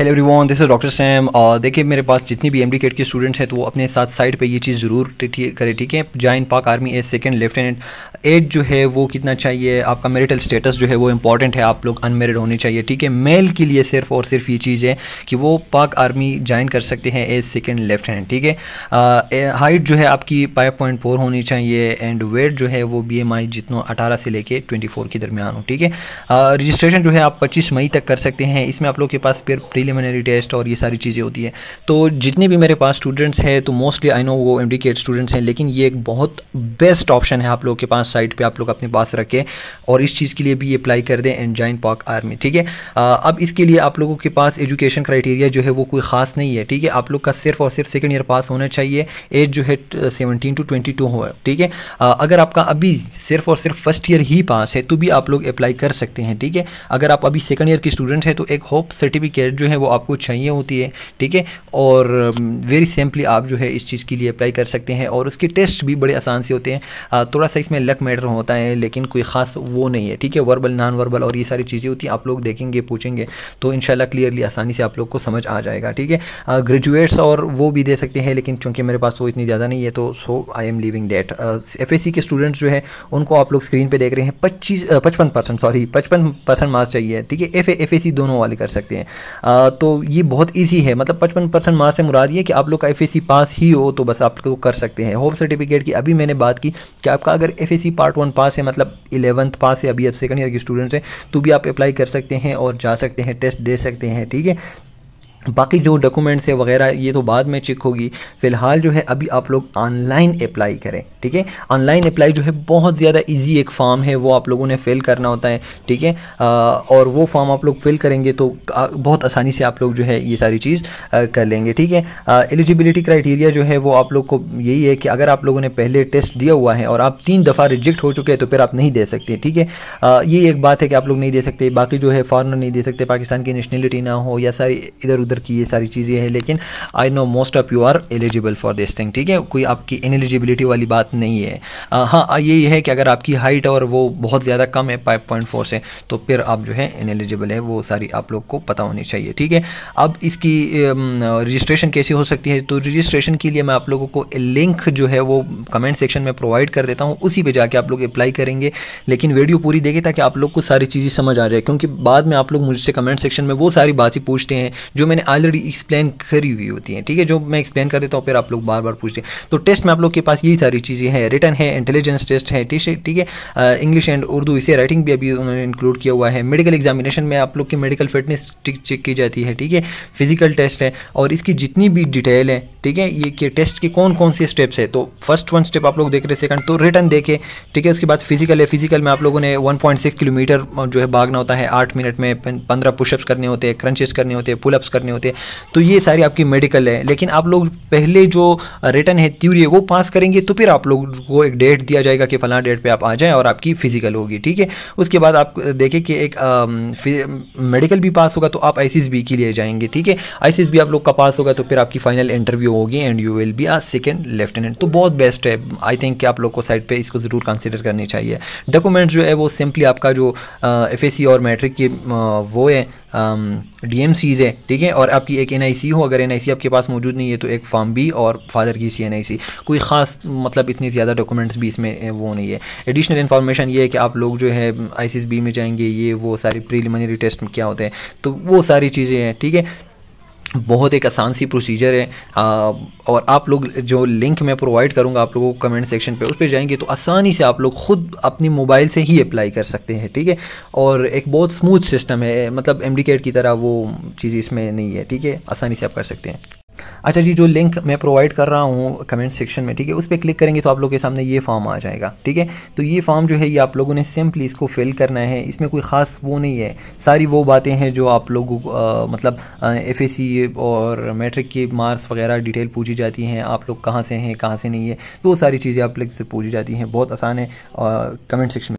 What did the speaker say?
hello everyone this is doctor Sam और देखिए मेरे पास जितनी भी एमडी कैट के स्टूडेंट्स हैं तो वो अपने साथ साइड पे ये चीज़ ज़रूर करें ठीक है join Pak army as second lieutenant as जो है वो कितना चाहिए आपका मेरिटल स्टेटस जो है वो इंपॉर्टेंट है आप लोग अनमेरिड होने चाहिए ठीक है मेल के लिए सिर्फ और सिर्फ ये चीज़ है कि वो पाक आर्मी ज्वाइन कर सकते हैं एज सेकेंड लेफ्टिनेंट ठीक है हाइट uh, जो है आपकी फाइव पॉइंट फोर होनी चाहिए एंड वेट जो है वो बी एम आई जितना अठारह से लेके ट्वेंटी फोर के दरमियान हो ठीक है रजिस्ट्रेशन uh, जो है आप पच्चीस मई तक कर सकते हैं इसमें आप लोग के पास फिर प्रिलिमिनरी टेस्ट और ये सारी चीज़ें होती है तो जितने भी मेरे पास स्टूडेंट्स हैं तो मोस्टली आई नो वो एम डी के स्टूडेंट्स हैं लेकिन ये एक बहुत बेस्ट ऑप्शन है आप लोग के पास साइट पर आप लोग अपने पास रखें और इस चीज़ के लिए भी अप्लाई कर दें एंड जॉइन पाक आर्मी ठीक है अब इसके लिए आप लोगों के पास एजुकेशन क्राइटेरिया जो है वो कोई ख़ास नहीं है ठीक है आप लोग का सिर्फ और सिर्फ सेकेंड ईयर पास होना चाहिए एज जो है सेवनटीन टू ट्वेंटी टू हो ठीक है अगर आपका अभी सिर्फ और सिर्फ फर्स्ट ईयर ही पास है तो भी आप लोग अप्लाई कर सकते हैं ठीक है अगर आप अभी सेकेंड ईयर के स्टूडेंट हैं तो एक होप सर्टिफिकेट जो है वो आपको चाहिए होती है ठीक है और वेरी um, सिंपली आप जो है इस चीज़ के लिए अप्लाई कर सकते हैं और उसके टेस्ट भी बड़े आसान से होते हैं थोड़ा सा इसमें लक मैटर होता है लेकिन कोई ख़ास वो नहीं है ठीक है वर्बल नॉन वर्बल और ये सारी चीज़ें होती हैं आप लोग देखेंगे पूछेंगे तो इन क्लियरली आसानी से आप लोग को समझ आ जाएगा ठीक है ग्रेजुएट्स और वो भी दे सकते हैं लेकिन चूँकि मेरे पास वो इतनी ज़्यादा नहीं है तो so I am living that F K students जो है उनको आप लोग स्क्रीन पर देख रहे हैं पच्चीस पचपन परसेंट सॉरी पचपन परसेंट मार्क्स चाहिए ठीक है एफ एफ दोनों वाले कर सकते हैं तो ये बहुत ईजी है मतलब पचपन परसेंट मार्क्स से मुराद ये कि आप लोग का एफ पास ही हो तो बस आप लोग कर सकते हैं होम सर्टिफिकेट की अभी मैंने बात की कि आपका अगर एफ पार्ट वन पास है मतलब इलेवंथ पास है अभी आप सेकंड ईयर के स्टूडेंट्स हैं तो भी आप अप्लाई कर सकते हैं और जा सकते हैं टेस्ट दे सकते हैं ठीक है बाकी जो डॉक्यूमेंट्स है वगैरह ये तो बाद में चेक होगी फिलहाल जो है अभी आप लोग ऑनलाइन अप्लाई करें ठीक है ऑनलाइन अप्लाई जो है बहुत ज़्यादा इजी एक फॉर्म है वो आप लोगों ने फिल करना होता है ठीक है और वो फॉर्म आप लोग फिल करेंगे तो बहुत आसानी से आप लोग जो है ये सारी चीज़ कर लेंगे ठीक है एलिजिबिलिटी क्राइटेरिया जो है वो आप लोग को यही है कि अगर आप लोगों ने पहले टेस्ट दिया हुआ है और आप तीन दफ़ा रिजेक्ट हो चुके हैं तो फिर आप नहीं दे सकते ठीक है ये एक बात है कि आप लोग नहीं दे सकते बाकी जो है फॉरनर नहीं दे सकते पाकिस्तान की नेशनलिटी ना हो या सारी इधर उधर की ये सारी चीज़ें हैं लेकिन I know most of you are eligible for this thing ठीक है कोई आपकी इनएलिजिबिलिटी वाली बात नहीं है हाँ ये है कि अगर आपकी हाइट और वो बहुत ज़्यादा कम है फाइव पॉइंट फोर से तो फिर आप जो है इनएलिजिबल है वो सारी आप लोग को पता होनी चाहिए ठीक है अब इसकी रजिस्ट्रेशन कैसी हो सकती है तो रजिस्ट्रेशन के लिए मैं आप लोगों को लिंक जो है वो कमेंट सेक्शन में प्रोवाइड कर देता हूँ उसी पर जाके आप लोग अप्लाई करेंगे लेकिन वीडियो पूरी देखें ताकि आप लोग को सारी चीज़ें समझ आ जाए क्योंकि बाद में आप लोग मुझसे कमेंट सेक्शन में वो सारी बातें पूछते हैं जो मैंने मैंने ऑलरेडी एक्सप्लेन करी हुई होती हैं ठीक है जो मैं एक्सप्लेन कर देता हूँ फिर आप लोग बार बार पूछते हैं तो टेस्ट में आप लोग के पास यही सारी चीज़ें हैं रिटर्न है इंटेलिजेंस टेस्ट है ठीक है इंग्लिश एंड उर्दू इसे राइटिंग भी अभी उन्होंने इंक्लूड किया हुआ है मेडिकल एग्जामिनेशन में आप लोग की मेडिकल फिटनेस चेक की जाती है ठीक है फिजिकल टेस्ट है और इसकी जितनी भी डिटेल है ठीक है ये कि टेस्ट के कौन कौन से स्टेप्स है तो फर्स्ट वन स्टेप आप लोग देख रहे हैं सेकंड तो रिटर्न देखे ठीक है उसके बाद फिजिकल है फिजिकल में आप लोगों ने 1.6 किलोमीटर जो है भागना होता है आठ मिनट में पंद्रह पुशअप्स करने होते हैं क्रंचेस करने होते हैं पुलअप्स करने नहीं होते तो ये सारी आपकी मेडिकल है लेकिन आप लोग पहले जो रिटर्न है थ्योरी है वो पास करेंगे तो फिर आप लोग को एक डेट दिया जाएगा कि फलाना डेट पर आप आ जाएँ और आपकी फिजिकल होगी ठीक है उसके बाद आप देखें कि एक मेडिकल भी पास होगा तो आप आई बी के लिए जाएंगे ठीक है आई बी आप लोग का पास होगा तो फिर आपकी फाइनल इंटरव्यू होगी and you will be a second lieutenant तो बहुत बेस्ट है आई थिंक कि आप लोग को साइड पे इसको ज़रूर कंसिडर करनी चाहिए डॉक्यूमेंट्स जो है वो सिंपली आपका जो एफएससी और मैट्रिक की वो है डी एम सीज़ है ठीक है और आपकी एक एन आई सी हो अगर एन आई सी आपके पास मौजूद नहीं है तो एक फॉर्म बी और फादर की सी एन आई सी कोई ख़ास मतलब इतनी ज़्यादा डॉक्यूमेंट्स भी इसमें वो नहीं है एडिशनल इन्फॉर्मेशन ये है कि आप लोग जो है आई सी एस बी में जाएंगे ये वो सारी प्रीलिमिनरी टेस्ट क्या होते हैं तो वो सारी चीज़ें हैं ठीक है बहुत एक आसान सी प्रोसीजर है आ, और आप लोग जो लिंक मैं प्रोवाइड करूँगा आप लोगों को कमेंट सेक्शन पे उस पर जाएंगे तो आसानी से आप लोग खुद अपनी मोबाइल से ही अप्लाई कर सकते हैं ठीक है और एक बहुत स्मूथ सिस्टम है मतलब एमडी की तरह वो चीज़ इसमें नहीं है ठीक है आसानी से आप कर सकते हैं अच्छा जी जो लिंक मैं प्रोवाइड कर रहा हूँ कमेंट सेक्शन में ठीक है उस पर क्लिक करेंगे तो आप लोग के सामने ये फॉर्म आ जाएगा ठीक है तो ये फॉर्म जो है ये आप लोगों ने सिंपली इसको फिल करना है इसमें कोई ख़ास वो नहीं है सारी वो बातें हैं जो आप लोगों मतलब एफ और मेट्रिक की मार्क्स वगैरह डिटेल पूछी जाती हैं आप लोग कहाँ से हैं कहाँ से नहीं है तो वो सारी चीज़ें आप लोग से पूछी जाती हैं बहुत आसान है कमेंट सेक्शन में